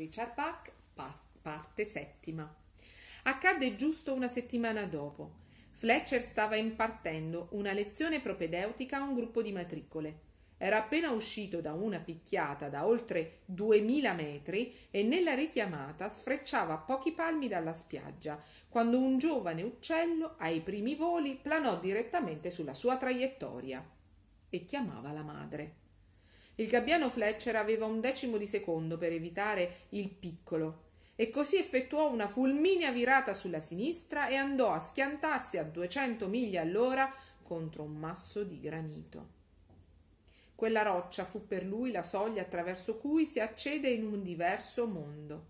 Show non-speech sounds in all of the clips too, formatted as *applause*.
Richard Bach, parte settima. Accadde giusto una settimana dopo. Fletcher stava impartendo una lezione propedeutica a un gruppo di matricole. Era appena uscito da una picchiata da oltre 2000 metri e nella richiamata sfrecciava a pochi palmi dalla spiaggia, quando un giovane uccello, ai primi voli, planò direttamente sulla sua traiettoria e chiamava la madre. Il gabbiano Fletcher aveva un decimo di secondo per evitare il piccolo e così effettuò una fulminea virata sulla sinistra e andò a schiantarsi a 200 miglia all'ora contro un masso di granito. Quella roccia fu per lui la soglia attraverso cui si accede in un diverso mondo.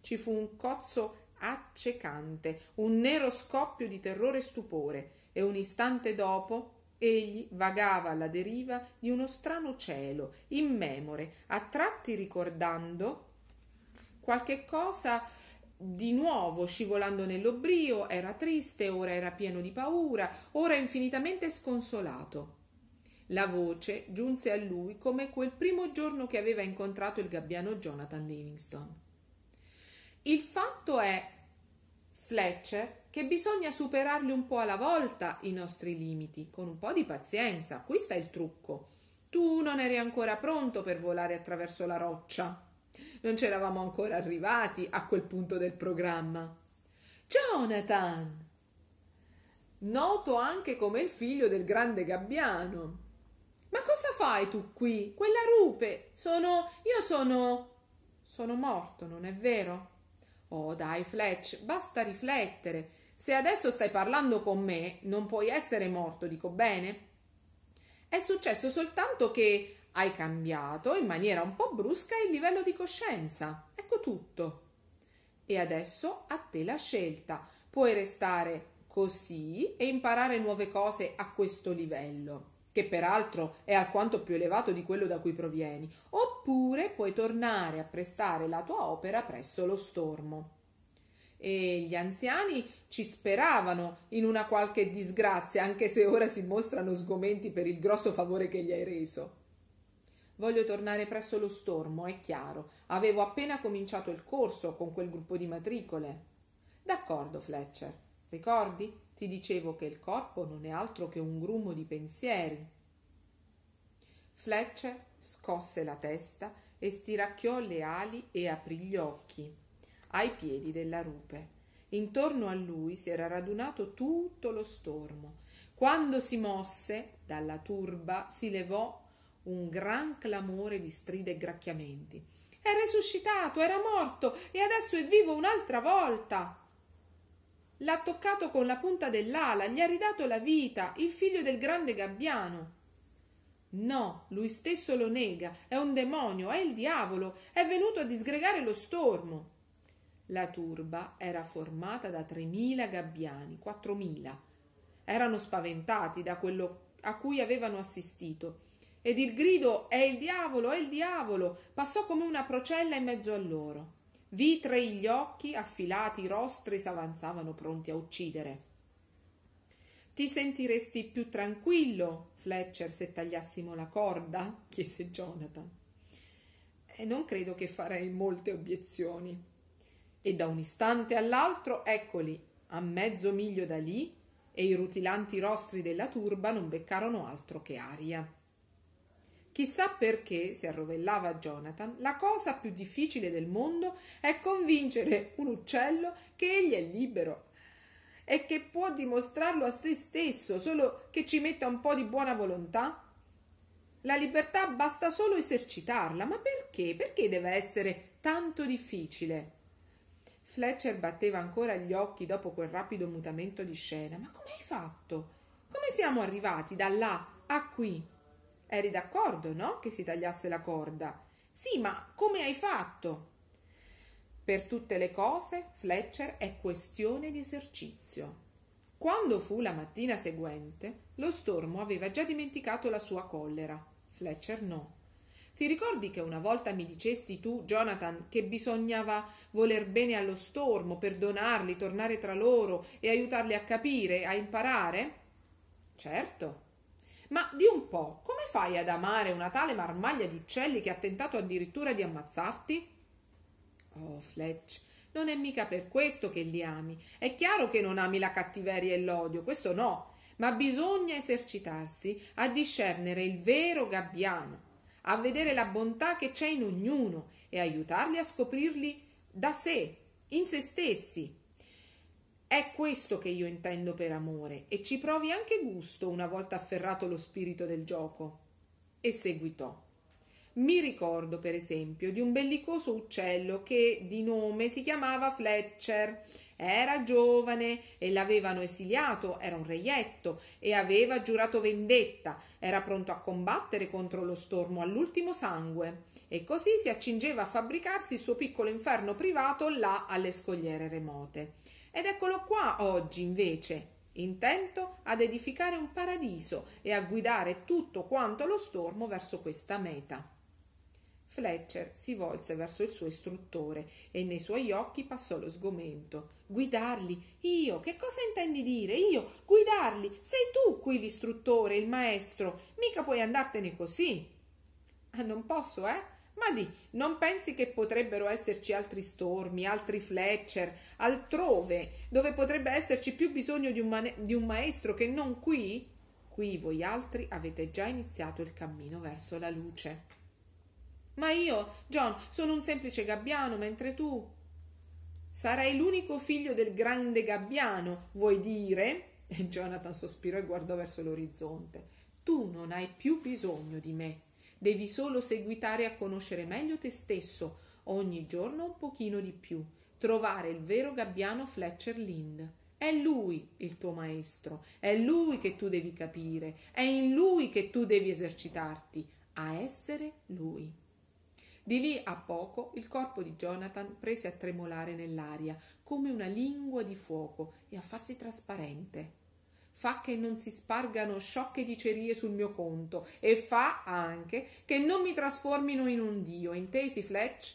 Ci fu un cozzo accecante, un nero scoppio di terrore e stupore, e un istante dopo Egli vagava alla deriva di uno strano cielo, immemore, a tratti ricordando qualche cosa di nuovo scivolando nell'oblio, era triste, ora era pieno di paura, ora infinitamente sconsolato. La voce giunse a lui come quel primo giorno che aveva incontrato il gabbiano Jonathan Livingstone. Il fatto è Fletcher che bisogna superarli un po' alla volta i nostri limiti, con un po' di pazienza. Qui sta il trucco. Tu non eri ancora pronto per volare attraverso la roccia. Non c'eravamo ancora arrivati a quel punto del programma. Jonathan, noto anche come il figlio del grande gabbiano. Ma cosa fai tu qui? Quella rupe. Sono. Io sono. Sono morto, non è vero? Oh, dai, Fletch, basta riflettere. Se adesso stai parlando con me, non puoi essere morto, dico bene? È successo soltanto che hai cambiato in maniera un po' brusca il livello di coscienza. Ecco tutto. E adesso a te la scelta. Puoi restare così e imparare nuove cose a questo livello, che peraltro è alquanto più elevato di quello da cui provieni, oppure puoi tornare a prestare la tua opera presso lo stormo. E gli anziani ci speravano in una qualche disgrazia, anche se ora si mostrano sgomenti per il grosso favore che gli hai reso. Voglio tornare presso lo stormo, è chiaro. Avevo appena cominciato il corso con quel gruppo di matricole. D'accordo, Fletcher. Ricordi? Ti dicevo che il corpo non è altro che un grumo di pensieri. Fletcher scosse la testa e stiracchiò le ali e aprì gli occhi ai piedi della rupe. Intorno a lui si era radunato tutto lo stormo. Quando si mosse dalla turba si levò un gran clamore di stride e gracchiamenti. È resuscitato, era morto e adesso è vivo un'altra volta. L'ha toccato con la punta dell'ala, gli ha ridato la vita, il figlio del grande gabbiano. No, lui stesso lo nega, è un demonio, è il diavolo, è venuto a disgregare lo stormo. La turba era formata da 3.000 gabbiani, 4.000. Erano spaventati da quello a cui avevano assistito ed il grido è il diavolo, è il diavolo passò come una procella in mezzo a loro. Vitrei gli occhi, affilati i rostri, s'avanzavano pronti a uccidere. Ti sentiresti più tranquillo, Fletcher, se tagliassimo la corda? chiese Jonathan. E eh, non credo che farei molte obiezioni e da un istante all'altro eccoli a mezzo miglio da lì e i rutilanti rostri della turba non beccarono altro che aria. Chissà perché, si arrovellava Jonathan, la cosa più difficile del mondo è convincere un uccello che egli è libero e che può dimostrarlo a se stesso, solo che ci metta un po' di buona volontà. La libertà basta solo esercitarla, ma perché? Perché deve essere tanto difficile? Fletcher batteva ancora gli occhi dopo quel rapido mutamento di scena. Ma come hai fatto? Come siamo arrivati da là a qui? Eri d'accordo, no? Che si tagliasse la corda. Sì, ma come hai fatto? Per tutte le cose, Fletcher è questione di esercizio. Quando fu la mattina seguente, lo stormo aveva già dimenticato la sua collera. Fletcher no. Ti ricordi che una volta mi dicesti tu, Jonathan, che bisognava voler bene allo stormo, perdonarli, tornare tra loro e aiutarli a capire, a imparare? Certo. Ma di un po', come fai ad amare una tale marmaglia di uccelli che ha tentato addirittura di ammazzarti? Oh, Fletch, non è mica per questo che li ami. È chiaro che non ami la cattiveria e l'odio, questo no, ma bisogna esercitarsi a discernere il vero gabbiano a vedere la bontà che c'è in ognuno e aiutarli a scoprirli da sé, in se stessi. È questo che io intendo per amore e ci provi anche gusto una volta afferrato lo spirito del gioco. E seguitò. Mi ricordo, per esempio, di un bellicoso uccello che di nome si chiamava Fletcher era giovane e l'avevano esiliato, era un reietto e aveva giurato vendetta, era pronto a combattere contro lo stormo all'ultimo sangue e così si accingeva a fabbricarsi il suo piccolo inferno privato là alle scogliere remote. Ed eccolo qua oggi invece, intento ad edificare un paradiso e a guidare tutto quanto lo stormo verso questa meta. Fletcher si volse verso il suo istruttore e nei suoi occhi passò lo sgomento. Guidarli? Io? Che cosa intendi dire? Io? Guidarli? Sei tu qui l'istruttore, il maestro. Mica puoi andartene così. Ah, non posso, eh? Ma di, non pensi che potrebbero esserci altri stormi, altri Fletcher, altrove, dove potrebbe esserci più bisogno di un, mane- di un maestro che non qui? Qui voi altri avete già iniziato il cammino verso la luce. Ma io, John, sono un semplice gabbiano, mentre tu. Sarai l'unico figlio del grande gabbiano, vuoi dire? E Jonathan sospirò e guardò verso l'orizzonte. Tu non hai più bisogno di me. Devi solo seguitare a conoscere meglio te stesso, ogni giorno un pochino di più. Trovare il vero gabbiano Fletcher Lind. È lui il tuo maestro, è lui che tu devi capire, è in lui che tu devi esercitarti, a essere lui. Di lì a poco il corpo di Jonathan prese a tremolare nell'aria come una lingua di fuoco e a farsi trasparente. Fa che non si spargano sciocche dicerie sul mio conto e fa anche che non mi trasformino in un dio, intesi Fletch?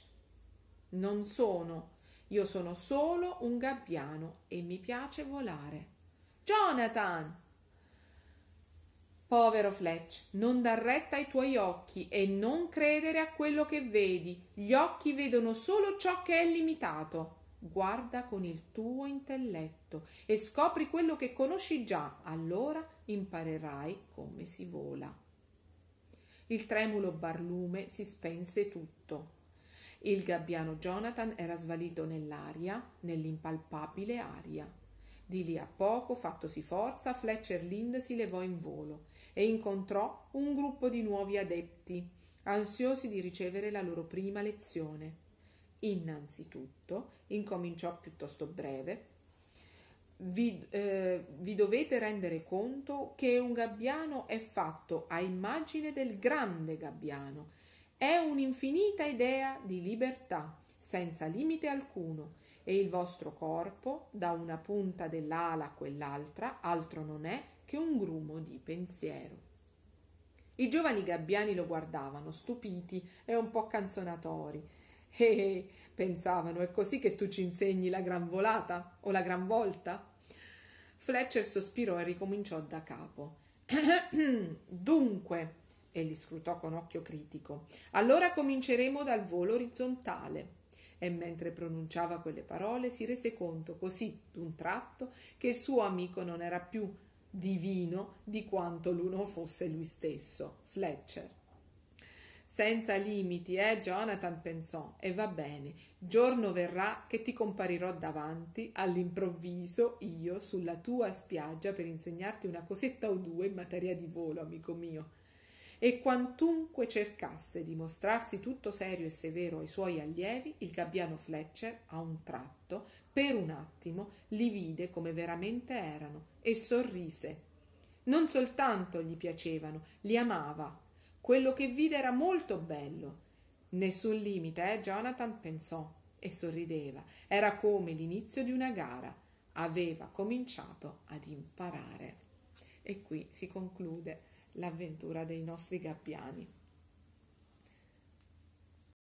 Non sono, io sono solo un gabbiano e mi piace volare. Jonathan! Povero Fletch, non dar retta ai tuoi occhi e non credere a quello che vedi. Gli occhi vedono solo ciò che è limitato. Guarda con il tuo intelletto e scopri quello che conosci già, allora imparerai come si vola. Il tremulo barlume si spense tutto. Il gabbiano Jonathan era svalito nell'aria, nell'impalpabile aria. Di lì a poco, fattosi forza, Fletcher Lind si levò in volo e incontrò un gruppo di nuovi adepti, ansiosi di ricevere la loro prima lezione. Innanzitutto, incominciò piuttosto breve, vi, eh, vi, dovete rendere conto che un gabbiano è fatto a immagine del grande gabbiano. È un'infinita idea di libertà, senza limite alcuno, e il vostro corpo, da una punta dell'ala a quell'altra, altro non è che un grumo di pensiero. I giovani gabbiani lo guardavano, stupiti e un po' canzonatori. *laughs* E pensavano, è così che tu ci insegni la gran volata o la gran volta? Fletcher sospirò e ricominciò da capo. *clears throat* Dunque, e li scrutò con occhio critico, allora cominceremo dal volo orizzontale. E mentre pronunciava quelle parole si rese conto così d'un tratto che il suo amico non era più divino di quanto l'uno fosse lui stesso, Fletcher. Senza limiti, eh, Jonathan pensò, e va bene, giorno verrà che ti comparirò davanti all'improvviso io sulla tua spiaggia per insegnarti una cosetta o due in materia di volo, amico mio e quantunque cercasse di mostrarsi tutto serio e severo ai suoi allievi, il gabbiano Fletcher, a un tratto, per un attimo, li vide come veramente erano e sorrise. Non soltanto gli piacevano, li amava. Quello che vide era molto bello. Nessun limite, eh, Jonathan pensò e sorrideva. Era come l'inizio di una gara. Aveva cominciato ad imparare. E qui si conclude l'avventura dei nostri gabbiani.